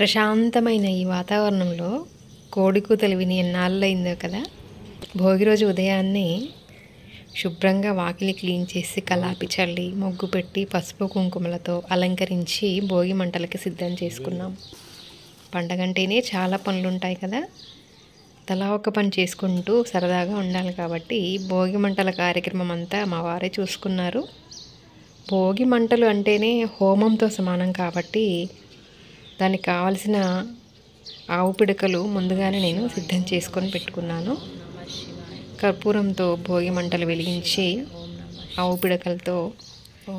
ప్రశాంతమైన ఈ వాతావరణంలో కోడికూతలు విని ఎన్నాళ్ళైందో కదా భోగి రోజు ఉదయాన్నే శుభ్రంగా వాకిలి క్లీన్ చేసి కలాపి చల్లి మొగ్గు పెట్టి పసుపు కుంకుమలతో అలంకరించి భోగి మంటలకి సిద్ధం చేసుకున్నాం పండగంటేనే చాలా పనులు ఉంటాయి కదా తలా ఒక పని చేసుకుంటూ సరదాగా ఉండాలి కాబట్టి భోగి మంటల కార్యక్రమం అంతా మా వారే చూసుకున్నారు భోగి మంటలు అంటేనే హోమంతో సమానం కాబట్టి దానికి కావలసిన ఆవు పిడకలు ముందుగానే నేను సిద్ధం చేసుకొని పెట్టుకున్నాను కర్పూరంతో భోగి మంటలు వెలిగించి ఆవు పిడకలతో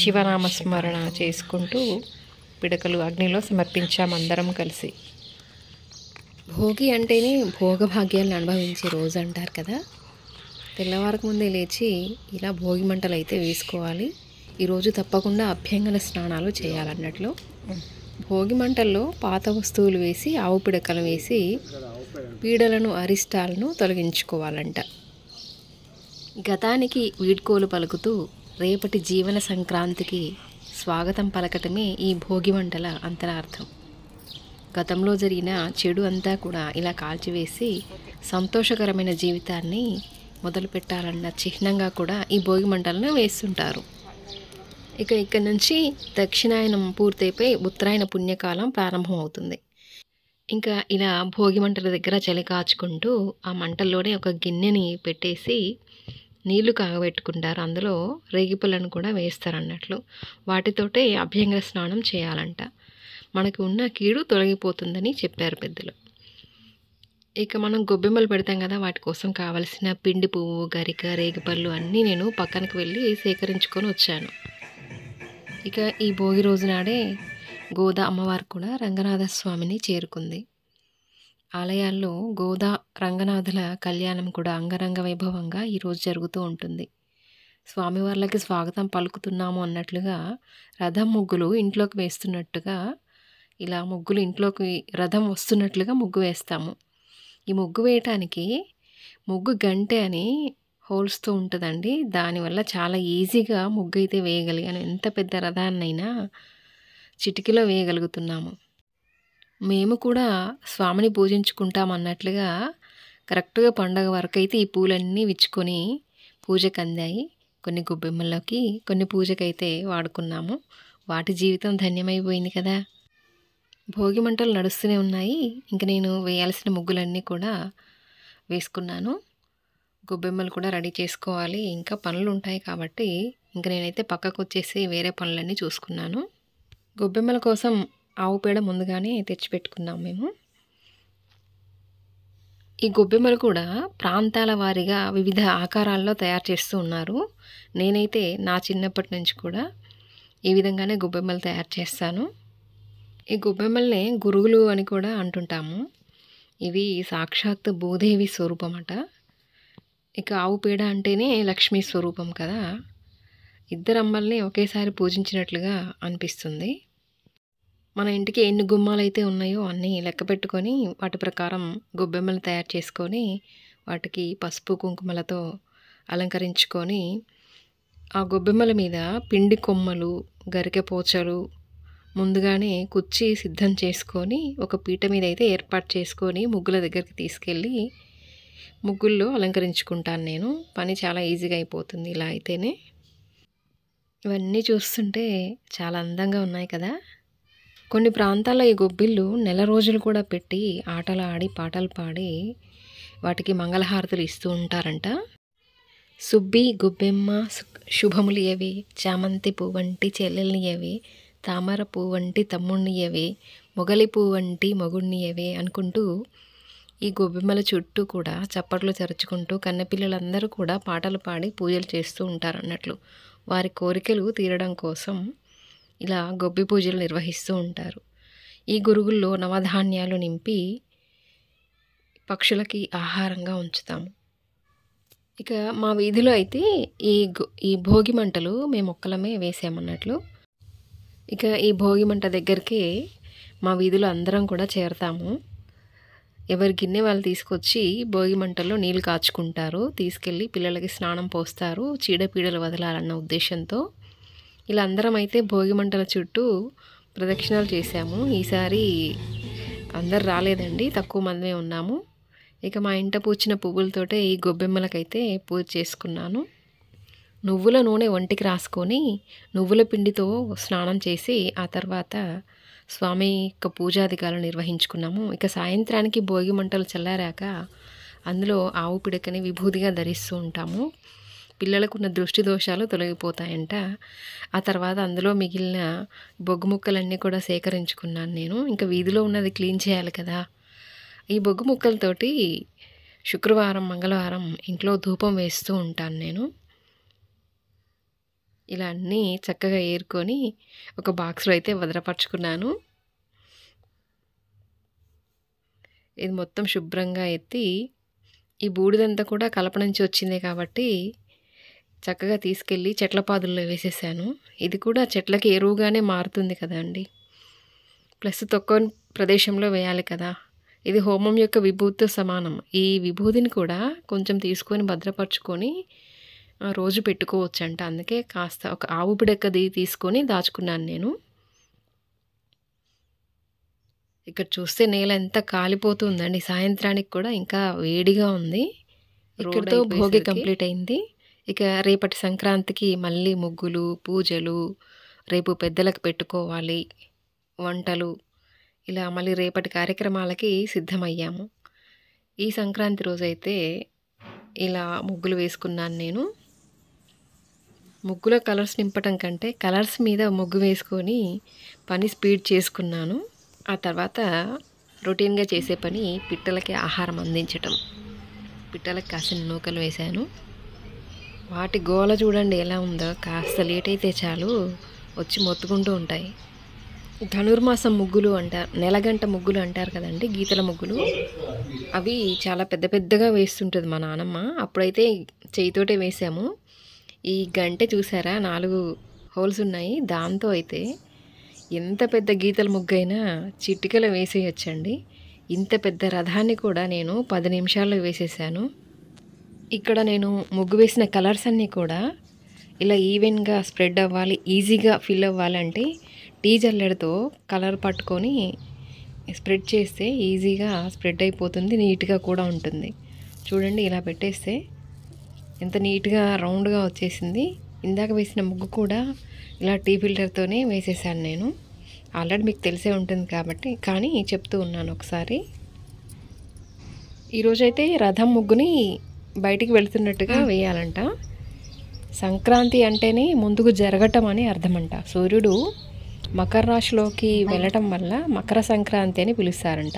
శివనామస్మరణ స్మరణ చేసుకుంటూ పిడకలు అగ్నిలో సమర్పించాము అందరం కలిసి భోగి అంటేనే భోగభాగ్యాలను అనుభవించే రోజు అంటారు కదా తెల్లవారకు ముందే లేచి ఇలా భోగి మంటలు అయితే వేసుకోవాలి ఈరోజు తప్పకుండా అభ్యంగన స్నానాలు చేయాలన్నట్లు భోగి మంటల్లో పాత వస్తువులు వేసి ఆవు పిడకలు వేసి పీడలను అరిష్టాలను తొలగించుకోవాలంట గతానికి వీడ్కోలు పలుకుతూ రేపటి జీవన సంక్రాంతికి స్వాగతం పలకటమే ఈ భోగి మంటల అంతరార్థం గతంలో జరిగిన చెడు అంతా కూడా ఇలా కాల్చివేసి సంతోషకరమైన జీవితాన్ని మొదలుపెట్టాలన్న చిహ్నంగా కూడా ఈ భోగి మంటలను వేస్తుంటారు ఇక ఇక్కడ నుంచి దక్షిణాయనం పూర్తయిపోయి ఉత్తరాయణ పుణ్యకాలం ప్రారంభం అవుతుంది ఇంకా ఇలా భోగి మంటల దగ్గర చలి కాచుకుంటూ ఆ మంటల్లోనే ఒక గిన్నెని పెట్టేసి నీళ్లు కాగబెట్టుకుంటారు అందులో రేగిపళ్ళను కూడా వేస్తారన్నట్లు వాటితోటే అభ్యంగర స్నానం చేయాలంట మనకు ఉన్న కీడు తొలగిపోతుందని చెప్పారు పెద్దలు ఇక మనం గొబ్బెమ్మలు పెడతాం కదా వాటి కోసం కావలసిన పిండి పువ్వు గరిక రేగిపళ్ళు అన్నీ నేను పక్కనకు వెళ్ళి సేకరించుకొని వచ్చాను ఇక ఈ భోగి రోజునాడే గోద అమ్మవారు కూడా రంగనాథ స్వామిని చేరుకుంది ఆలయాల్లో గోదా రంగనాథుల కళ్యాణం కూడా అంగరంగ వైభవంగా ఈరోజు జరుగుతూ ఉంటుంది స్వామివార్లకి స్వాగతం పలుకుతున్నాము అన్నట్లుగా రథం ముగ్గులు ఇంట్లోకి వేస్తున్నట్టుగా ఇలా ముగ్గులు ఇంట్లోకి రథం వస్తున్నట్లుగా ముగ్గు వేస్తాము ఈ ముగ్గు వేయటానికి ముగ్గు గంటే అని హోల్స్తూ ఉంటుందండి దానివల్ల చాలా ఈజీగా ముగ్గు అయితే వేయగలిగాను ఎంత పెద్ద రథాన్నైనా చిటికీలో వేయగలుగుతున్నాము మేము కూడా స్వామిని పూజించుకుంటామన్నట్లుగా కరెక్ట్గా పండగ వరకు అయితే ఈ పూలన్నీ విచ్చుకొని పూజకు అందాయి కొన్ని గుబ్బెమ్మల్లోకి కొన్ని పూజకైతే వాడుకున్నాము వాటి జీవితం ధన్యమైపోయింది కదా భోగి మంటలు నడుస్తూనే ఉన్నాయి ఇంక నేను వేయాల్సిన ముగ్గులన్నీ కూడా వేసుకున్నాను గొబ్బెమ్మలు కూడా రెడీ చేసుకోవాలి ఇంకా పనులు ఉంటాయి కాబట్టి ఇంక నేనైతే పక్కకు వచ్చేసి వేరే పనులన్నీ చూసుకున్నాను గొబ్బెమ్మల కోసం ఆవు పేడ ముందుగానే తెచ్చిపెట్టుకున్నాం మేము ఈ గొబ్బెమ్మలు కూడా ప్రాంతాల వారీగా వివిధ ఆకారాల్లో తయారు చేస్తూ ఉన్నారు నేనైతే నా చిన్నప్పటి నుంచి కూడా ఈ విధంగానే గొబ్బెమ్మలు తయారు చేస్తాను ఈ గొబ్బెమ్మల్ని గురువులు అని కూడా అంటుంటాము ఇవి సాక్షాత్ భూదేవి స్వరూపమట ఇక ఆవు పేడ అంటేనే లక్ష్మీ స్వరూపం కదా ఇద్దరు అమ్మల్ని ఒకేసారి పూజించినట్లుగా అనిపిస్తుంది మన ఇంటికి ఎన్ని గుమ్మాలైతే ఉన్నాయో అన్నీ లెక్క పెట్టుకొని వాటి ప్రకారం గొబ్బెమ్మలు తయారు చేసుకొని వాటికి పసుపు కుంకుమలతో అలంకరించుకొని ఆ గొబ్బెమ్మల మీద పిండి కొమ్మలు గరికె పోచలు ముందుగానే కుర్చీ సిద్ధం చేసుకొని ఒక పీట మీద అయితే ఏర్పాటు చేసుకొని ముగ్గుల దగ్గరికి తీసుకెళ్ళి ముగ్గుల్లో అలంకరించుకుంటాను నేను పని చాలా ఈజీగా అయిపోతుంది ఇలా అయితేనే ఇవన్నీ చూస్తుంటే చాలా అందంగా ఉన్నాయి కదా కొన్ని ప్రాంతాల్లో ఈ గొబ్బిళ్ళు నెల రోజులు కూడా పెట్టి ఆటలు ఆడి పాటలు పాడి వాటికి మంగళహారతులు ఇస్తూ ఉంటారంట సుబ్బి గొబ్బెమ్మ శుభములు ఏవి చామంతి పువ్వు వంటి చెల్లెల్ని ఏవి తామర పువ్వు వంటి తమ్ముణ్ణి ఏవి మొగలి పువ్వు వంటి మొగుణ్ణి ఏవి అనుకుంటూ ఈ గొబ్బెమ్మల చుట్టూ కూడా చప్పట్లు తెరుచుకుంటూ కన్నెపిల్లలందరూ కూడా పాటలు పాడి పూజలు చేస్తూ ఉంటారు అన్నట్లు వారి కోరికలు తీరడం కోసం ఇలా గొబ్బి పూజలు నిర్వహిస్తూ ఉంటారు ఈ గురుగుల్లో నవధాన్యాలు నింపి పక్షులకి ఆహారంగా ఉంచుతాము ఇక మా వీధిలో అయితే ఈ ఈ భోగి మంటలు మేము ఒక్కలమే వేసామన్నట్లు ఇక ఈ భోగి మంట దగ్గరికి మా వీధిలో అందరం కూడా చేరతాము ఎవరి గిన్నె వాళ్ళు తీసుకొచ్చి భోగి మంటల్లో నీళ్ళు కాచుకుంటారు తీసుకెళ్ళి పిల్లలకి స్నానం పోస్తారు చీడపీడలు వదలాలన్న ఉద్దేశంతో ఇలా అందరం అయితే భోగి మంటల చుట్టూ ప్రదక్షిణాలు చేశాము ఈసారి అందరు రాలేదండి తక్కువ మందిమే ఉన్నాము ఇక మా ఇంట పూచిన పువ్వులతోటే ఈ గొబ్బెమ్మలకైతే పూజ చేసుకున్నాను నువ్వుల నూనె ఒంటికి రాసుకొని నువ్వుల పిండితో స్నానం చేసి ఆ తర్వాత స్వామి యొక్క పూజాధికారులు నిర్వహించుకున్నాము ఇక సాయంత్రానికి భోగి మంటలు చల్లారాక అందులో ఆవు పిడకని విభూతిగా ధరిస్తూ ఉంటాము పిల్లలకు ఉన్న దృష్టి దోషాలు తొలగిపోతాయంట ఆ తర్వాత అందులో మిగిలిన బొగ్గు ముక్కలన్నీ కూడా సేకరించుకున్నాను నేను ఇంకా వీధిలో ఉన్నది క్లీన్ చేయాలి కదా ఈ బొగ్గు ముక్కలతోటి శుక్రవారం మంగళవారం ఇంట్లో ధూపం వేస్తూ ఉంటాను నేను ఇలా అన్నీ చక్కగా ఏరుకొని ఒక బాక్స్లో అయితే భద్రపరుచుకున్నాను ఇది మొత్తం శుభ్రంగా ఎత్తి ఈ బూడిదంతా కూడా కలప నుంచి వచ్చిందే కాబట్టి చక్కగా తీసుకెళ్ళి చెట్ల పాదుల్లో వేసేసాను ఇది కూడా చెట్లకి ఎరువుగానే మారుతుంది కదండి ప్లస్ తక్కువ ప్రదేశంలో వేయాలి కదా ఇది హోమం యొక్క విభూతితో సమానం ఈ విభూతిని కూడా కొంచెం తీసుకొని భద్రపరచుకొని రోజు పెట్టుకోవచ్చంట అందుకే కాస్త ఒక ఆవు పిడకది తీసుకొని దాచుకున్నాను నేను ఇక్కడ చూస్తే నేల ఎంత కాలిపోతుందండి సాయంత్రానికి కూడా ఇంకా వేడిగా ఉంది ఇక్కడితో భోగి కంప్లీట్ అయింది ఇక రేపటి సంక్రాంతికి మళ్ళీ ముగ్గులు పూజలు రేపు పెద్దలకు పెట్టుకోవాలి వంటలు ఇలా మళ్ళీ రేపటి కార్యక్రమాలకి సిద్ధమయ్యాము ఈ సంక్రాంతి రోజైతే ఇలా ముగ్గులు వేసుకున్నాను నేను ముగ్గులో కలర్స్ నింపటం కంటే కలర్స్ మీద ముగ్గు వేసుకొని పని స్పీడ్ చేసుకున్నాను ఆ తర్వాత రొటీన్గా చేసే పని పిట్టలకి ఆహారం అందించటం పిట్టలకు కాసిన నూకలు వేశాను వాటి గోల చూడండి ఎలా ఉందో కాస్త లేట్ అయితే చాలు వచ్చి మొత్తుకుంటూ ఉంటాయి ధనుర్మాసం ముగ్గులు అంటారు నెలగంట ముగ్గులు అంటారు కదండి గీతల ముగ్గులు అవి చాలా పెద్ద పెద్దగా వేస్తుంటుంది మా నానమ్మ అప్పుడైతే చేయితోటే వేసాము ఈ గంటె చూసారా నాలుగు హోల్స్ ఉన్నాయి దాంతో అయితే ఎంత పెద్ద గీతల ముగ్గైనా చిట్టికలు వేసేయచ్చండి ఇంత పెద్ద రథాన్ని కూడా నేను పది నిమిషాల్లో వేసేసాను ఇక్కడ నేను ముగ్గు వేసిన కలర్స్ అన్నీ కూడా ఇలా ఈవెన్గా స్ప్రెడ్ అవ్వాలి ఈజీగా ఫిల్ అవ్వాలంటే టీ జల్లెడతో కలర్ పట్టుకొని స్ప్రెడ్ చేస్తే ఈజీగా స్ప్రెడ్ అయిపోతుంది నీట్గా కూడా ఉంటుంది చూడండి ఇలా పెట్టేస్తే ఎంత నీట్గా రౌండ్గా వచ్చేసింది ఇందాక వేసిన ముగ్గు కూడా ఇలా టీ ఫిల్టర్తోనే వేసేసాను నేను ఆల్రెడీ మీకు తెలిసే ఉంటుంది కాబట్టి కానీ చెప్తూ ఉన్నాను ఒకసారి ఈరోజైతే రథం ముగ్గుని బయటికి వెళుతున్నట్టుగా వేయాలంట సంక్రాంతి అంటేనే ముందుకు జరగటం అని అర్థమంట సూర్యుడు మకర రాశిలోకి వెళ్ళటం వల్ల మకర సంక్రాంతి అని పిలుస్తారంట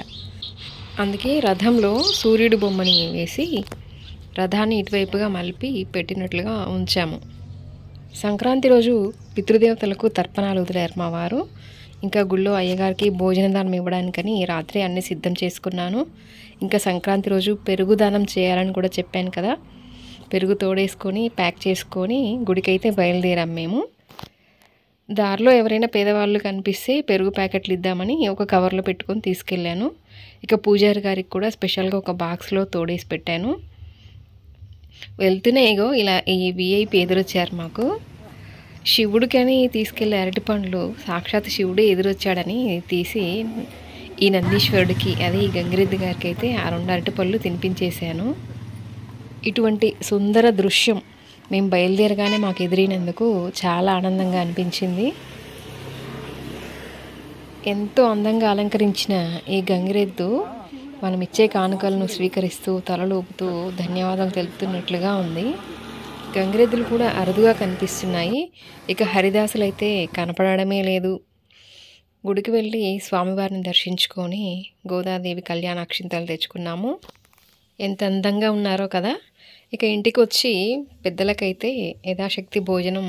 అందుకే రథంలో సూర్యుడు బొమ్మని వేసి రథాన్ని ఇటువైపుగా మలిపి పెట్టినట్లుగా ఉంచాము సంక్రాంతి రోజు పితృదేవతలకు తర్పణాలు వదిలేరు మా వారు ఇంకా గుళ్ళో అయ్యగారికి భోజన దానం ఇవ్వడానికని రాత్రి అన్ని సిద్ధం చేసుకున్నాను ఇంకా సంక్రాంతి రోజు పెరుగు దానం చేయాలని కూడా చెప్పాను కదా పెరుగు తోడేసుకొని ప్యాక్ చేసుకొని గుడికైతే బయలుదేరాం మేము దారిలో ఎవరైనా పేదవాళ్ళు కనిపిస్తే పెరుగు ప్యాకెట్లు ఇద్దామని ఒక కవర్లో పెట్టుకొని తీసుకెళ్ళాను ఇక పూజారి గారికి కూడా స్పెషల్గా ఒక బాక్స్లో తోడేసి పెట్టాను వెళ్తూనే ఏగో ఇలా ఈ విఐపి ఎదురొచ్చారు మాకు శివుడికని తీసుకెళ్ళే అరటి పండ్లు సాక్షాత్ శివుడే ఎదురొచ్చాడని తీసి ఈ నందీశ్వరుడికి అదే ఈ గంగిరెద్ది గారికి అయితే ఆ రెండు అరటిపళ్ళు తినిపించేశాను ఇటువంటి సుందర దృశ్యం మేము బయలుదేరగానే మాకు ఎదిరినందుకు చాలా ఆనందంగా అనిపించింది ఎంతో అందంగా అలంకరించిన ఈ గంగిరెద్దు మనం ఇచ్చే కానుకలను స్వీకరిస్తూ తలలోపుతూ ధన్యవాదాలు తెలుపుతున్నట్లుగా ఉంది గంగిరెద్దులు కూడా అరుదుగా కనిపిస్తున్నాయి ఇక హరిదాసులు అయితే కనపడమే లేదు గుడికి వెళ్ళి స్వామివారిని దర్శించుకొని గోదాదేవి కళ్యాణ అక్షింతలు తెచ్చుకున్నాము ఎంత అందంగా ఉన్నారో కదా ఇక ఇంటికి వచ్చి పెద్దలకైతే యథాశక్తి భోజనం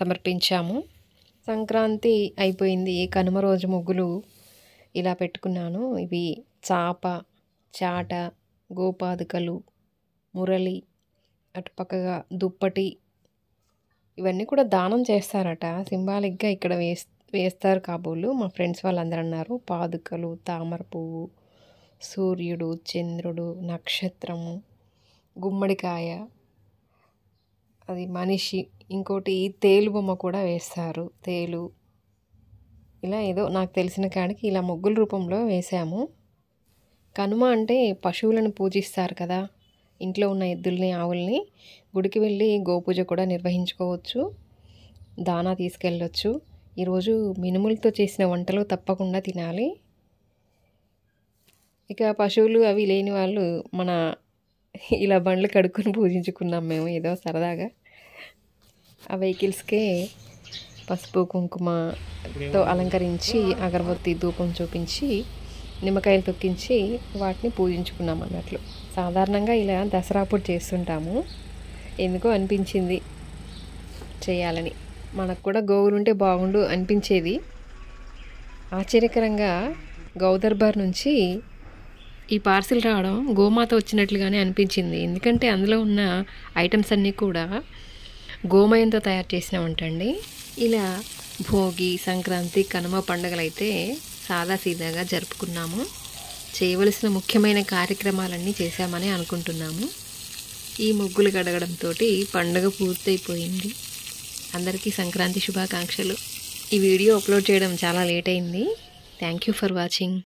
సమర్పించాము సంక్రాంతి అయిపోయింది కనుమ రోజు ముగ్గులు ఇలా పెట్టుకున్నాను ఇవి చాప చాట గోపాదుకలు మురళి అటుపక్కగా దుప్పటి ఇవన్నీ కూడా దానం చేస్తారట సింబాలిక్గా ఇక్కడ వేస్ వేస్తారు కాబోలు మా ఫ్రెండ్స్ వాళ్ళందరూ అన్నారు పాదుకలు తామర పువ్వు సూర్యుడు చంద్రుడు నక్షత్రము గుమ్మడికాయ అది మనిషి ఇంకోటి తేలు బొమ్మ కూడా వేస్తారు తేలు ఇలా ఏదో నాకు తెలిసిన కాడికి ఇలా ముగ్గుల రూపంలో వేసాము కనుమ అంటే పశువులను పూజిస్తారు కదా ఇంట్లో ఉన్న ఎద్దుల్ని ఆవుల్ని గుడికి వెళ్ళి గోపూజ కూడా నిర్వహించుకోవచ్చు దానా తీసుకెళ్ళొచ్చు ఈరోజు మినుములతో చేసిన వంటలు తప్పకుండా తినాలి ఇక పశువులు అవి లేని వాళ్ళు మన ఇలా బండ్లు కడుక్కొని పూజించుకున్నాం మేము ఏదో సరదాగా ఆ వెహికల్స్కే పసుపు కుంకుమతో అలంకరించి అగరబత్తి ధూపం చూపించి నిమ్మకాయలు తొక్కించి వాటిని పూజించుకున్నాం అన్నట్లు సాధారణంగా ఇలా దసరా అప్పుడు చేస్తుంటాము ఎందుకో అనిపించింది చేయాలని మనకు కూడా ఉంటే బాగుండు అనిపించేది ఆశ్చర్యకరంగా గౌదర్బార్ నుంచి ఈ పార్సిల్ రావడం గోమాత వచ్చినట్లుగానే అనిపించింది ఎందుకంటే అందులో ఉన్న ఐటమ్స్ అన్నీ కూడా గోమయంతో తయారు చేసినామంటండి ఇలా భోగి సంక్రాంతి కనుమ సాదా సాదాసీదాగా జరుపుకున్నాము చేయవలసిన ముఖ్యమైన కార్యక్రమాలన్నీ చేశామని అనుకుంటున్నాము ఈ ముగ్గులు గడగడంతో పండుగ పూర్తయిపోయింది అందరికీ సంక్రాంతి శుభాకాంక్షలు ఈ వీడియో అప్లోడ్ చేయడం చాలా లేట్ అయింది థ్యాంక్ యూ ఫర్ వాచింగ్